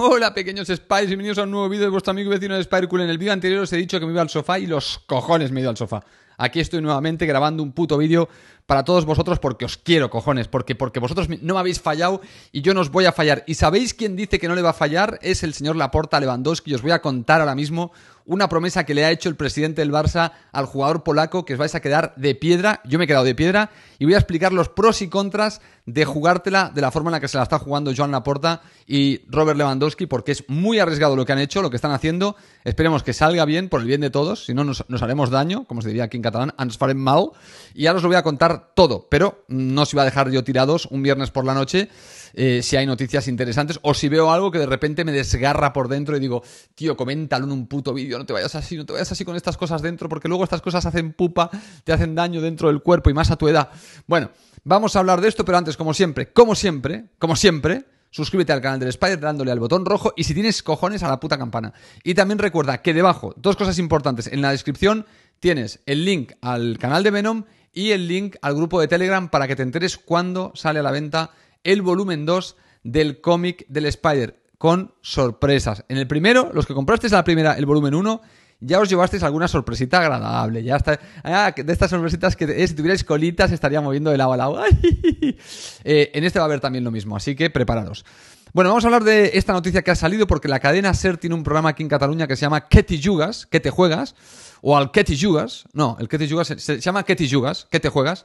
Hola pequeños Spies, bienvenidos a un nuevo vídeo de vuestro amigo y vecino de Cool. En el vídeo anterior os he dicho que me iba al sofá y los cojones me he ido al sofá. Aquí estoy nuevamente grabando un puto vídeo para todos vosotros porque os quiero, cojones, porque, porque vosotros no me habéis fallado y yo no os voy a fallar. ¿Y sabéis quién dice que no le va a fallar? Es el señor Laporta Lewandowski. y Os voy a contar ahora mismo una promesa que le ha hecho el presidente del Barça al jugador polaco que os vais a quedar de piedra. Yo me he quedado de piedra y voy a explicar los pros y contras de jugártela de la forma en la que se la está jugando Joan Laporta y Robert Lewandowski porque es muy arriesgado lo que han hecho, lo que están haciendo. Esperemos que salga bien por el bien de todos, si no nos, nos haremos daño, como se diría aquí en catalán, farem mal. Y ahora os lo voy a contar todo, pero no os va a dejar yo tirados un viernes por la noche eh, si hay noticias interesantes o si veo algo que de repente me desgarra por dentro y digo, tío, coméntalo en un puto vídeo, no te vayas así, no te vayas así con estas cosas dentro, porque luego estas cosas hacen pupa, te hacen daño dentro del cuerpo y más a tu edad. Bueno, vamos a hablar de esto, pero antes, como siempre, como siempre, como siempre, suscríbete al canal del Spider dándole al botón rojo y si tienes cojones a la puta campana. Y también recuerda que debajo, dos cosas importantes, en la descripción tienes el link al canal de Venom y el link al grupo de Telegram para que te enteres cuándo sale a la venta el volumen 2 del cómic del Spider con sorpresas. En el primero, los que comprasteis la primera, el volumen 1, ya os llevasteis alguna sorpresita agradable. Ya ah, de estas sorpresitas que eh, si tuvierais colitas estaría moviendo de lado a lado. Eh, en este va a haber también lo mismo, así que preparados. Bueno, vamos a hablar de esta noticia que ha salido porque la cadena SER tiene un programa aquí en Cataluña que se llama ¿Qué te jugas? te juegas? O al ¿Qué te No, el ¿Qué te Se, llama Ketty Yugas, jugas? ¿Qué te juegas?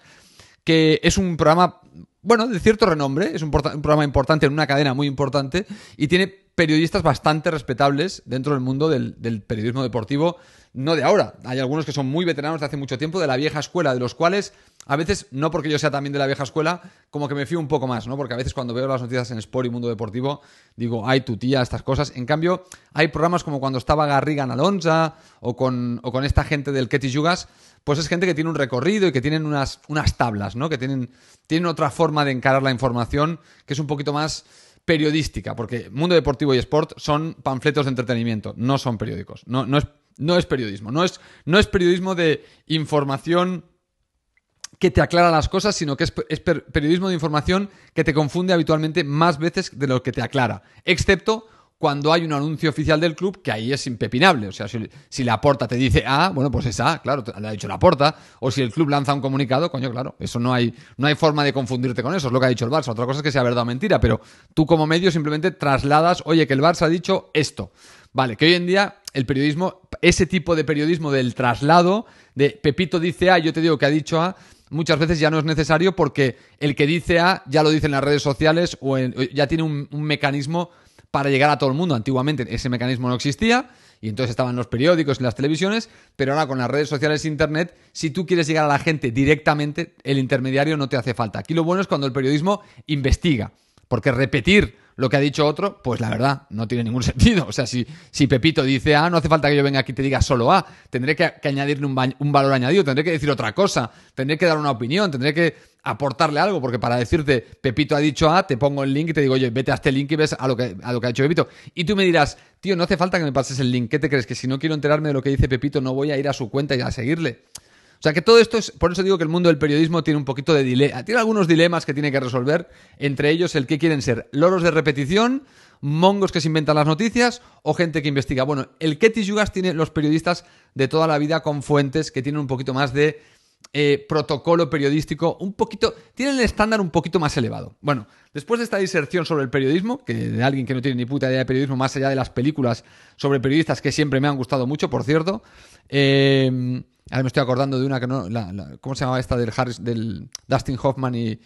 Que es un programa, bueno, de cierto renombre, es un programa importante en una cadena muy importante y tiene periodistas bastante respetables dentro del mundo del, periodismo deportivo, no de ahora. Hay algunos que son muy veteranos de hace mucho tiempo, de la vieja escuela, de los cuales a veces, no porque yo sea también de la vieja escuela, como que me fío un poco más, ¿no? Porque a veces cuando veo las noticias en Sport y Mundo Deportivo, digo, ay, tu tía, estas cosas. En cambio, hay programas como cuando estaba Garrigan Alonso o con, o con esta gente del Ketty Yugas, pues es gente que tiene un recorrido y que tienen unas, unas tablas, ¿no? Que tienen, tienen otra forma de encarar la información que es un poquito más periodística, porque Mundo Deportivo y Sport son panfletos de entretenimiento, no son periódicos, no, no, es, no es periodismo, no es, no es periodismo de información que te aclara las cosas, sino que es, es, periodismo de información que te confunde habitualmente más veces de lo que te aclara, excepto cuando hay un anuncio oficial del club, que ahí es impepinable. O sea, si, la porta te dice A, bueno, pues es A, claro, le ha dicho la porta. O si el club lanza un comunicado, coño, claro, eso no hay, no hay forma de confundirte con eso, es lo que ha dicho el Barça. Otra cosa es que sea verdad o mentira, pero tú como medio simplemente trasladas, oye, que el Barça ha dicho esto. Vale, que hoy en día el periodismo, ese tipo de periodismo del traslado, de Pepito dice A, yo te digo que ha dicho A, muchas veces ya no es necesario porque el que dice A ya lo dice en las redes sociales o ya tiene un, un mecanismo para llegar a todo el mundo. Antiguamente ese mecanismo no existía y entonces estaban los periódicos y las televisiones, pero ahora con las redes sociales e internet, si tú quieres llegar a la gente directamente, el intermediario no te hace falta. Aquí lo bueno es cuando el periodismo investiga, porque repetir lo que ha dicho otro, pues la verdad, no tiene ningún sentido. O sea, si, si Pepito dice A, no hace falta que yo venga aquí y te diga solo A, tendré que, añadirle un, valor añadido, tendré que decir otra cosa, tendré que dar una opinión, tendré que aportarle algo, porque para decirte Pepito ha dicho A, te pongo el link y te digo, oye, vete a este link y ves a lo que, a lo que ha dicho Pepito. Y tú me dirás, tío, no hace falta que me pases el link, ¿qué te crees? Que si no quiero enterarme de lo que dice Pepito, no voy a ir a su cuenta y a seguirle. O sea que todo esto es, por eso digo que el mundo del periodismo tiene un poquito de dilema, tiene algunos dilemas que tiene que resolver, entre ellos el que quieren ser, loros de repetición, mongos que se inventan las noticias o gente que investiga. Bueno, el Ketis yugas tiene los periodistas de toda la vida con fuentes que tienen un poquito más de eh, protocolo periodístico, un poquito, tienen el estándar un poquito más elevado. Bueno, después de esta diserción sobre el periodismo, que de alguien que no tiene ni puta idea de periodismo, más allá de las películas sobre periodistas que siempre me han gustado mucho, por cierto, eh, Ahora me estoy acordando de una que no. ¿Cómo se llamaba esta del Harris, del Dustin Hoffman y,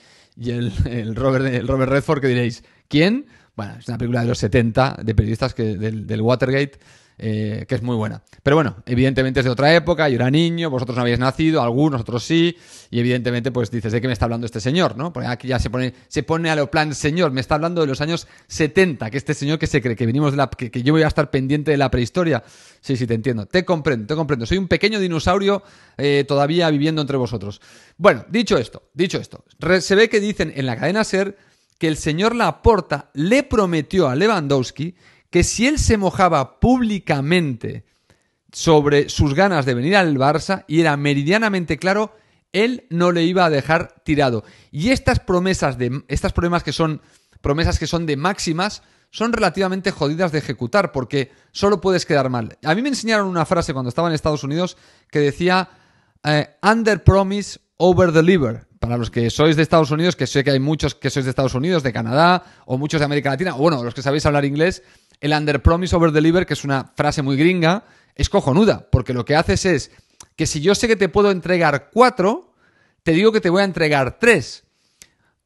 el, Robert, Robert Redford? Que diréis, ¿quién? Bueno, es una película de los 70 de periodistas que, del Watergate eh, que es muy buena. Pero bueno, evidentemente es de otra época, yo era niño, vosotros no habéis nacido, algunos, otros sí, y evidentemente pues dices, ¿de qué me está hablando este señor? ¿no? Porque aquí ya se pone, se pone a lo plan, señor, me está hablando de los años 70, que este señor que se cree que venimos de la, que, yo voy a estar pendiente de la prehistoria. Sí, sí, te entiendo, te comprendo, te comprendo. Soy un pequeño dinosaurio eh, todavía viviendo entre vosotros. Bueno, dicho esto, dicho esto, se ve que dicen en la cadena SER que el señor Laporta le prometió a Lewandowski que si él se mojaba públicamente sobre sus ganas de venir al Barça y era meridianamente claro, él no le iba a dejar tirado. Y estas promesas de estas que son promesas que son de máximas son relativamente jodidas de ejecutar porque solo puedes quedar mal. A mí me enseñaron una frase cuando estaba en Estados Unidos que decía eh, under promise over deliver, para los que sois de Estados Unidos, que sé que hay muchos que sois de Estados Unidos, de Canadá, o muchos de América Latina, o bueno, los que sabéis hablar inglés, el under promise over deliver, que es una frase muy gringa, es cojonuda, porque lo que haces es que si yo sé que te puedo entregar cuatro, te digo que te voy a entregar tres.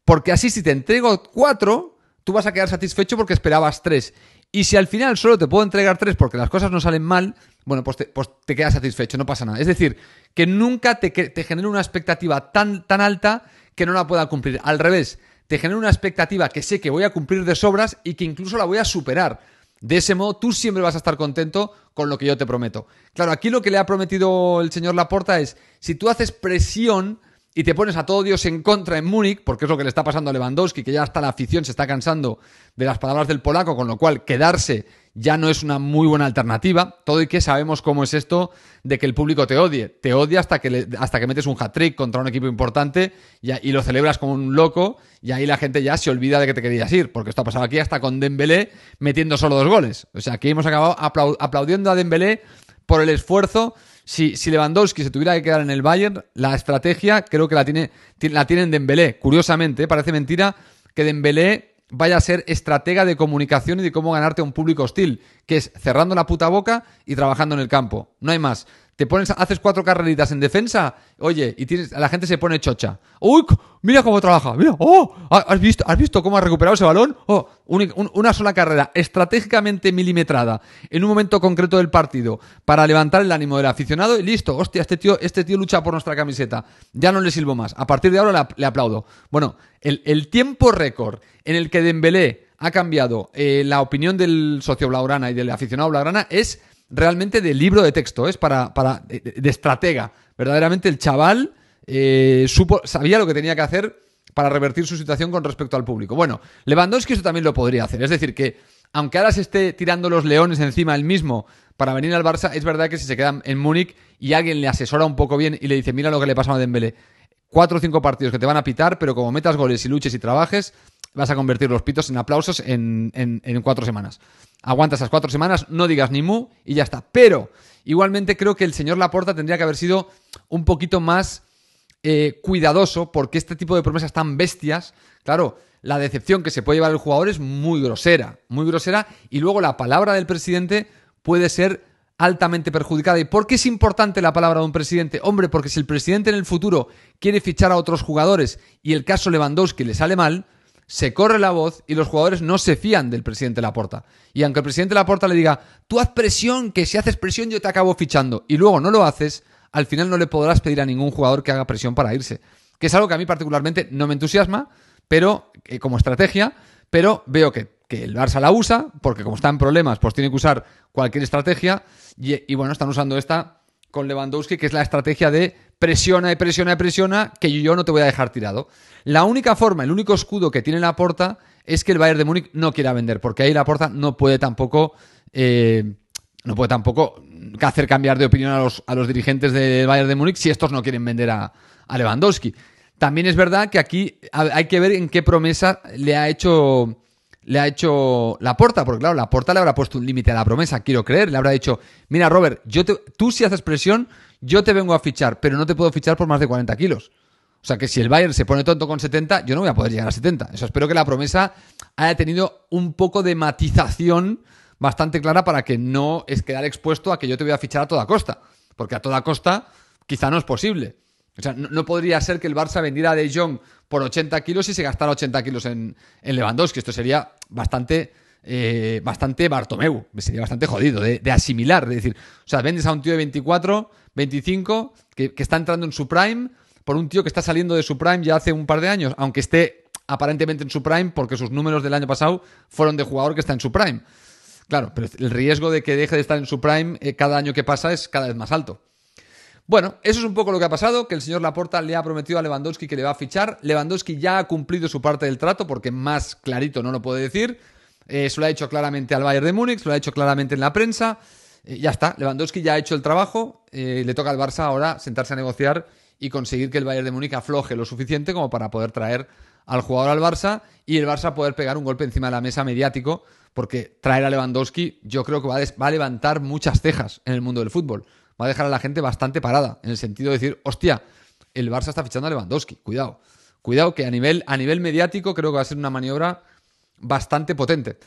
Porque así si te entrego cuatro, tú vas a quedar satisfecho porque esperabas tres. Y si al final solo te puedo entregar tres porque las cosas no salen mal, bueno, pues te, pues quedas satisfecho, no pasa nada. Es decir, que nunca te, genere una expectativa tan, tan alta que no la pueda cumplir. Al revés, te genera una expectativa que sé que voy a cumplir de sobras y que incluso la voy a superar. De ese modo, tú siempre vas a estar contento con lo que yo te prometo. Claro, aquí lo que le ha prometido el señor Laporta es, si tú haces presión y te pones a todo Dios en contra en Múnich, porque es lo que le está pasando a Lewandowski, que ya hasta la afición se está cansando de las palabras del polaco, con lo cual quedarse ya no es una muy buena alternativa. Todo y que sabemos cómo es esto de que el público te odie. Te odia hasta que, le, hasta que metes un hat-trick contra un equipo importante y, lo celebras como un loco y ahí la gente ya se olvida de que te querías ir, porque esto ha pasado aquí hasta con Dembélé metiendo solo dos goles. O sea, aquí hemos acabado aplaudiendo a Dembélé por el esfuerzo si, si, Lewandowski se tuviera que quedar en el Bayern, la estrategia creo que la tiene, la tienen Dembélé. Curiosamente, parece mentira que Dembélé vaya a ser estratega de comunicación y de cómo ganarte a un público hostil, que es cerrando la puta boca y trabajando en el campo. No hay más te pones, haces cuatro carreritas en defensa, oye, y tienes, la gente se pone chocha. ¡Uy! Mira cómo trabaja, mira, oh, ¿has visto, has visto cómo ha recuperado ese balón? Oh, una sola carrera estratégicamente milimetrada en un momento concreto del partido para levantar el ánimo del aficionado y listo, hostia, este tío, este tío lucha por nuestra camiseta. Ya no le sirvo más. A partir de ahora le, aplaudo. Bueno, el, tiempo récord en el que Dembélé ha cambiado eh, la opinión del socio Blaurana y del aficionado Blaurana es realmente de libro de texto, es para, para de, estratega. Verdaderamente el chaval eh, supo, sabía lo que tenía que hacer para revertir su situación con respecto al público. Bueno, Lewandowski eso también lo podría hacer. Es decir, que aunque ahora se esté tirando los leones encima él mismo para venir al Barça, es verdad que si se queda en Múnich y alguien le asesora un poco bien y le dice, mira lo que le pasa a Dembélé, cuatro o cinco partidos que te van a pitar, pero como metas goles y luches y trabajes, vas a convertir los pitos en aplausos en, cuatro semanas. Aguanta esas cuatro semanas, no digas ni mu y ya está. Pero igualmente creo que el señor Laporta tendría que haber sido un poquito más eh, cuidadoso porque este tipo de promesas tan bestias, claro, la decepción que se puede llevar el jugador es muy grosera, muy grosera y luego la palabra del presidente puede ser altamente perjudicada. ¿Y por qué es importante la palabra de un presidente? Hombre, porque si el presidente en el futuro quiere fichar a otros jugadores y el caso Lewandowski le sale mal, se corre la voz y los jugadores no se fían del presidente Laporta. Y aunque el presidente Laporta le diga, tú haz presión, que si haces presión yo te acabo fichando, y luego no lo haces, al final no le podrás pedir a ningún jugador que haga presión para irse. Que es algo que a mí particularmente no me entusiasma, pero eh, como estrategia, pero veo que, el Barça la usa, porque como está en problemas, pues tiene que usar cualquier estrategia, y, y bueno, están usando esta con Lewandowski, que es la estrategia de presiona y presiona y presiona, que yo no te voy a dejar tirado. La única forma, el único escudo que tiene la porta es que el Bayern de Múnich no quiera vender, porque ahí la porta no puede tampoco. Eh, no puede tampoco hacer cambiar de opinión a los, a los dirigentes del Bayern de Múnich si estos no quieren vender a, Lewandowski. También es verdad que aquí hay que ver en qué promesa le ha hecho le ha hecho la porta, porque claro, la porta le habrá puesto un límite a la promesa, quiero creer, le habrá dicho, mira Robert, yo tú si haces presión, yo te vengo a fichar, pero no te puedo fichar por más de 40 kilos. O sea que si el Bayern se pone tonto con 70, yo no voy a poder llegar a 70. Eso espero que la promesa haya tenido un poco de matización bastante clara para que no es quedar expuesto a que yo te voy a fichar a toda costa. Porque a toda costa quizá no es posible. O sea, no, podría ser que el Barça vendiera a De Jong por 80 kilos y se gastara 80 kilos en, en Lewandowski. Esto sería bastante eh, bastante Bartomeu, sería bastante jodido de, asimilar, decir, o sea, vendes a un tío de 24, 25, que, está entrando en su prime, por un tío que está saliendo de su prime ya hace un par de años, aunque esté aparentemente en su prime, porque sus números del año pasado fueron de jugador que está en su prime. Claro, pero el riesgo de que deje de estar en su prime eh, cada año que pasa es cada vez más alto. Bueno, eso es un poco lo que ha pasado, que el señor Laporta le ha prometido a Lewandowski que le va a fichar. Lewandowski ya ha cumplido su parte del trato, porque más clarito no lo puede decir. Eso eh, lo ha hecho claramente al Bayern de Múnich, se lo ha hecho claramente en la prensa. Eh, ya está, Lewandowski ya ha hecho el trabajo. Eh, le toca al Barça ahora sentarse a negociar y conseguir que el Bayern de Múnich afloje lo suficiente como para poder traer al jugador al Barça y el Barça poder pegar un golpe encima de la mesa mediático, porque traer a Lewandowski yo creo que va a, levantar muchas cejas en el mundo del fútbol. Va a dejar a la gente bastante parada, en el sentido de decir, hostia, el Barça está fichando a Lewandowski, cuidado. Cuidado que a nivel, a nivel mediático creo que va a ser una maniobra bastante potente.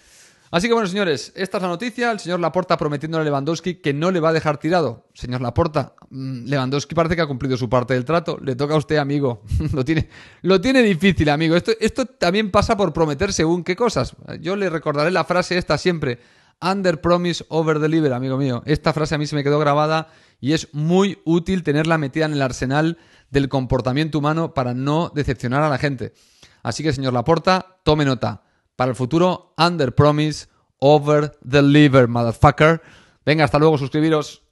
Así que bueno, señores, esta es la noticia. El señor Laporta prometiendo a Lewandowski que no le va a dejar tirado. Señor Laporta, mm, Lewandowski parece que ha cumplido su parte del trato. Le toca a usted, amigo. lo, tiene, lo tiene difícil, amigo. Esto, esto también pasa por prometer según qué cosas. Yo le recordaré la frase esta siempre. Under promise, over deliver, amigo mío. Esta frase a mí se me quedó grabada y es muy útil tenerla metida en el arsenal del comportamiento humano para no decepcionar a la gente. Así que, señor Laporta, tome nota para el futuro, under promise, over deliver, motherfucker. Venga, hasta luego, suscribiros.